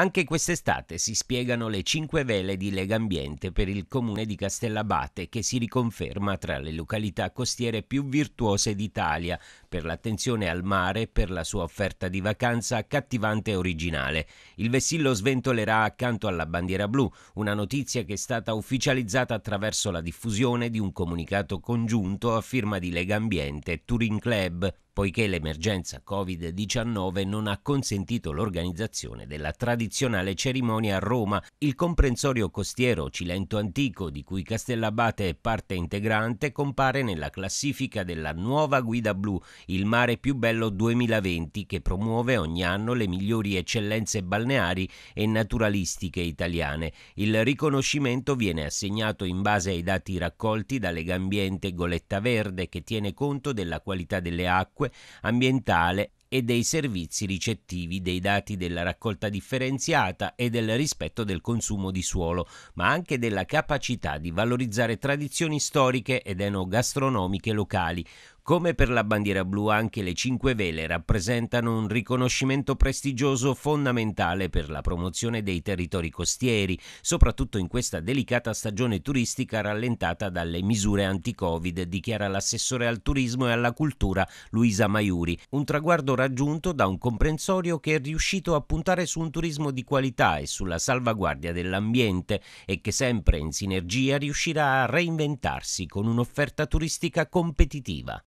Anche quest'estate si spiegano le cinque vele di Lega Ambiente per il comune di Castellabate che si riconferma tra le località costiere più virtuose d'Italia per l'attenzione al mare e per la sua offerta di vacanza accattivante e originale. Il vessillo sventolerà accanto alla bandiera blu, una notizia che è stata ufficializzata attraverso la diffusione di un comunicato congiunto a firma di Lega Ambiente e Touring Club poiché l'emergenza Covid-19 non ha consentito l'organizzazione della tradizionale cerimonia a Roma. Il comprensorio costiero Cilento Antico, di cui Castellabate è parte integrante, compare nella classifica della nuova guida blu, il mare più bello 2020, che promuove ogni anno le migliori eccellenze balneari e naturalistiche italiane. Il riconoscimento viene assegnato in base ai dati raccolti da Legambiente Goletta Verde, che tiene conto della qualità delle acque, ambientale e dei servizi ricettivi, dei dati della raccolta differenziata e del rispetto del consumo di suolo, ma anche della capacità di valorizzare tradizioni storiche ed enogastronomiche locali, come per la bandiera blu anche le cinque vele rappresentano un riconoscimento prestigioso fondamentale per la promozione dei territori costieri, soprattutto in questa delicata stagione turistica rallentata dalle misure anti-Covid, dichiara l'assessore al turismo e alla cultura Luisa Maiuri, un traguardo raggiunto da un comprensorio che è riuscito a puntare su un turismo di qualità e sulla salvaguardia dell'ambiente e che sempre in sinergia riuscirà a reinventarsi con un'offerta turistica competitiva.